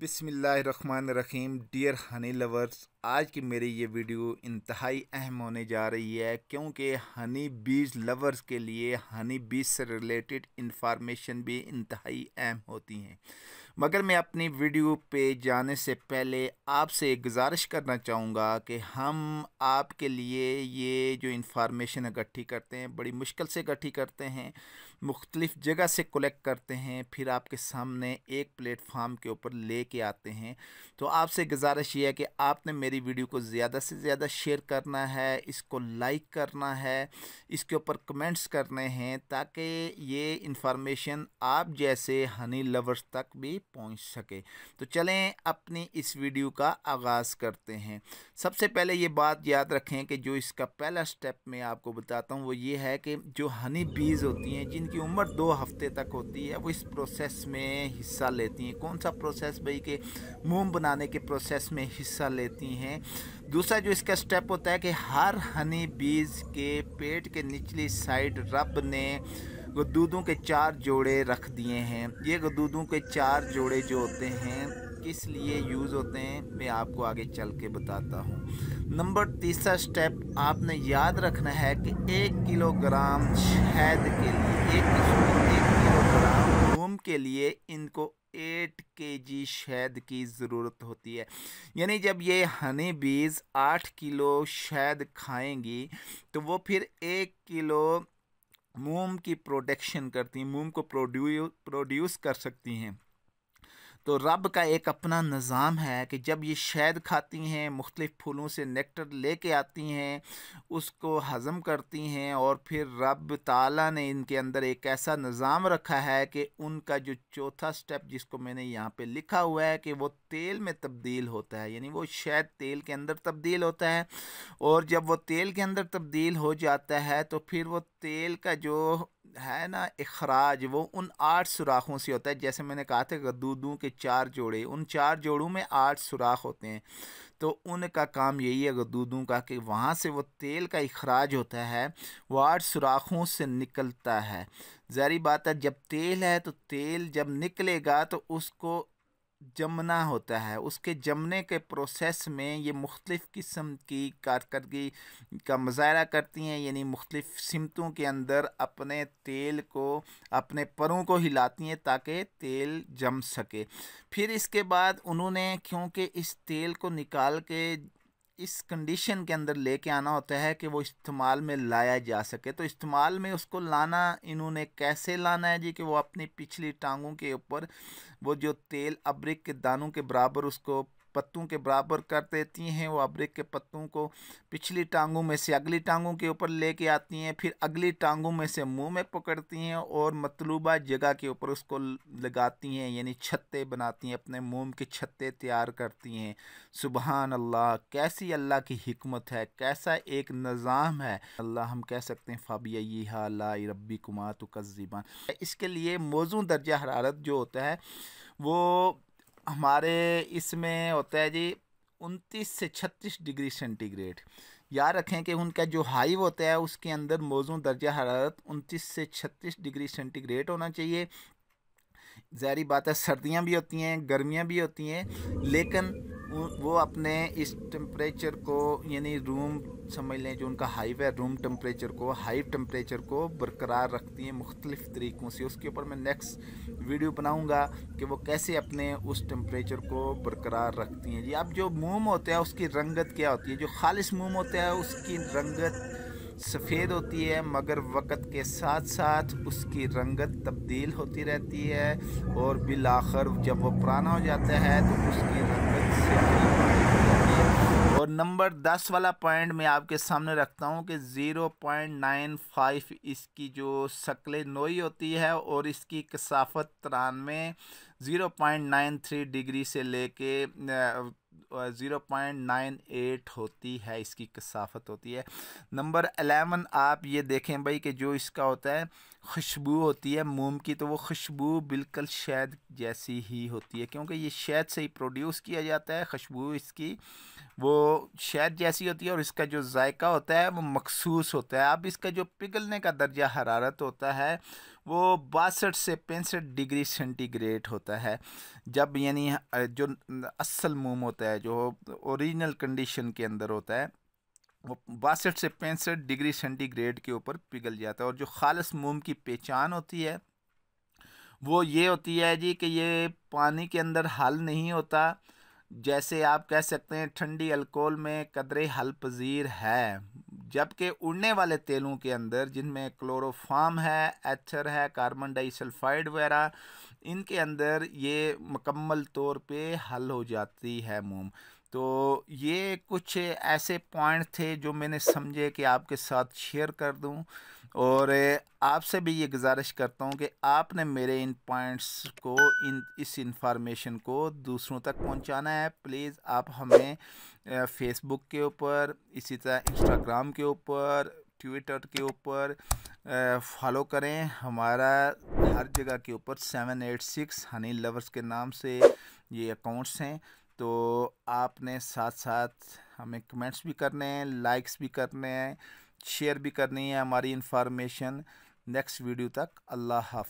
बिस्मिल्लाह रहमान dear honey lovers आज की मेरी ये वीडियो इंतहाई अहम होने जा रही है क्योंकि हनी बीज लवर्स के लिए हनी बीज से रिलेटेड इन्फॉर्मेशन भी इंतहाई अहम होती हैं मगर मैं अपनी वीडियो पे जाने से पहले आपसे गुजारिश करना चाहूँगा कि हम आपके लिए ये जो इन्फॉर्मेशन इकट्ठी करते हैं बड़ी मुश्किल से इकट्ठी करते हैं मुख्तलिफ़ जगह से कलेक्ट करते हैं फिर आपके सामने एक प्लेटफार्म के ऊपर ले के आते हैं तो आपसे गुजारिश ये है कि आपने मेरी हमारी वीडियो को ज़्यादा से ज़्यादा शेयर करना है इसको लाइक करना है इसके ऊपर कमेंट्स करने हैं ताकि ये इन्फॉर्मेशन आप जैसे हनी लवर्स तक भी पहुंच सके तो चलें अपनी इस वीडियो का आगाज़ करते हैं सबसे पहले ये बात याद रखें कि जो इसका पहला स्टेप मैं आपको बताता हूँ वो ये है कि जो हनी बीज होती हैं जिनकी उम्र दो हफ्ते तक होती है वो इस प्रोसेस में हिस्सा लेती हैं कौन सा प्रोसेस भाई के मोम बनाने के प्रोसेस में हिस्सा लेती हैं दूसरा जो इसका स्टेप होता है कि हर हनी बीज के पेट के निचली साइड रब ने गदूदों के चार जोड़े रख दिए हैं ये गदूदों के चार जोड़े जो होते हैं किस लिए यूज़ होते हैं मैं आपको आगे चल के बताता हूँ नंबर तीसरा स्टेप आपने याद रखना है कि एक किलोग्राम शहद के लिए एक, किलोग्राम मोम के लिए इनको एट के जी शहद की ज़रूरत होती है यानी जब ये हनी बीज आठ किलो शहद खाएंगी तो वो फिर एक किलो मोम की प्रोडक्शन करती हैं मोम को प्रोड्यू प्रोड्यूस कर सकती हैं तो रब का एक अपना निज़ाम है कि जब ये शहद खाती हैं मुख्तलिफ़ फूलों से नेक्टर लेके आती हैं उसको हज़म करती हैं और फिर रब ताला ने इनके अंदर एक ऐसा निज़ाम रखा है कि उनका जो चौथा स्टेप जिसको मैंने यहाँ पे लिखा हुआ है कि वो तेल में तब्दील होता है यानी वो शहद तेल के अंदर तब्दील होता है और जब वो तेल के अंदर तब्दील हो जाता है तो फिर वो तेल का जो है ना अखराज वो उन आठ सुराखों से होता है जैसे मैंने कहा था गदूदों के चार जोड़े उन चार जोड़ों में आठ सुराख होते हैं तो उनका काम यही है गदूदों का कि वहाँ से वो तेल का अखराज होता है वो आठ सुराखों से निकलता है ज़ारी बात है जब तेल है तो तेल जब निकलेगा तो उसको जमना होता है उसके जमने के प्रोसेस में ये मुख्तलिफ़ किस्म की कारकर्दगी का मुजाहरा करती हैं यानी मुख्तलिफ़ सिमतों के अंदर अपने तेल को अपने परों को हिलाती हैं ताकि तेल जम सके फिर इसके बाद उन्होंने क्योंकि इस तेल को निकाल के इस कंडीशन के अंदर लेके आना होता है कि वो इस्तेमाल में लाया जा सके तो इस्तेमाल में उसको लाना इन्होंने कैसे लाना है जी कि वो अपनी पिछली टांगों के ऊपर वो जो तेल अब्रिक के दानों के बराबर उसको पत्तों के बराबर कर देती हैं वो अब्रिक के पत्तों को पिछली टांगों में से अगली टांगों के ऊपर लेके आती हैं फिर अगली टांगों में से मुंह में पकड़ती हैं और मतलूबा जगह के ऊपर उसको लगाती हैं यानी छत्ते बनाती हैं अपने मोम के छत्ते तैयार करती हैं सुबहान अल्लाह कैसी अल्लाह की हमत है कैसा एक निज़ाम है अल्लाह हम कह सकते हैं फ़ाबिया ये हाला रबी तो कज़ीबान इसके लिए मौजू दर्जा हरारत जो होता है वो हमारे इसमें होता है जी उनतीस से छत्तीस डिग्री सेंटीग्रेड याद रखें कि उनका जो हाइव होता है उसके अंदर मौजूद दर्जा हरारत उनतीस से छत्तीस डिग्री सेंटीग्रेड होना चाहिए जहरी बात है सर्दियाँ भी होती हैं गर्मियाँ भी होती हैं लेकिन वो अपने इस टेम्परेचर को यानी रूम समझ लें जो उनका हाई है रूम टेम्परेचर को हाई टेम्परेचर को बरकरार रखती हैं मुख्तलिफ़ तरीक़ों से उसके ऊपर मैं नेक्स्ट वीडियो बनाऊंगा कि वो कैसे अपने उस टेम्परेचर को बरकरार रखती हैं जी अब जो मोम होता है उसकी रंगत क्या होती है जो खालिश मोम होता है उसकी रंगत सफ़ेद होती है मगर वक़्त के साथ साथ उसकी रंगत तब्दील होती रहती है और आखिर जब वो पुराना हो जाता है तो उसकी रंगत और नंबर दस वाला पॉइंट मैं आपके सामने रखता हूँ कि ज़ीरो पॉइंट नाइन फाइव इसकी जो शक्ल नोई होती है और इसकी कसाफत तिरानवे zero point nine three degree से लेके ज़ीरो पॉइंट नाइन एट होती है इसकी कसाफत होती है नंबर अलेवन आप ये देखें भाई कि जो इसका होता है खुशबू होती है मोम की तो वो खुशबू बिल्कुल शहद जैसी ही होती है क्योंकि ये शहद से ही प्रोड्यूस किया जाता है खुशबू इसकी वो शहद जैसी होती है और इसका जो जायका होता है वो मखसूस होता है अब इसका जो पिघलने का दर्जा हरारत होता है वो बासठ से पैंसठ डिग्री सेंटीग्रेड होता है जब यानी जो असल मोम होता है जो ओरिजिनल कंडीशन के अंदर होता है वो बासठ से पैंसठ डिग्री सेंटीग्रेड के ऊपर पिघल जाता है और जो खालस मोम की पहचान होती है वो ये होती है जी कि ये पानी के अंदर हल नहीं होता जैसे आप कह सकते हैं ठंडी अल्कोहल में कदरे हल पजीर है जबकि उड़ने वाले तेलों के अंदर जिनमें क्लोरोफाम है एथर है कार्बन डाइसल्फाइड वगैरह इनके अंदर ये मुकम्मल तौर पे हल हो जाती है मोम तो ये कुछ ऐसे पॉइंट थे जो मैंने समझे कि आपके साथ शेयर कर दूं और आपसे भी ये गुजारिश करता हूं कि आपने मेरे इन पॉइंट्स को इन इस इंफॉर्मेशन को दूसरों तक पहुंचाना है प्लीज़ आप हमें फेसबुक के ऊपर इसी तरह इंस्टाग्राम के ऊपर ट्विटर के ऊपर फॉलो करें हमारा हर जगह के ऊपर seven eight six honey lovers के नाम से ये अकाउंट्स हैं तो आपने साथ साथ हमें कमेंट्स भी करने हैं लाइक्स भी करने हैं शेयर भी करनी है हमारी इन्फॉर्मेशन नेक्स्ट वीडियो तक अल्लाह हाफ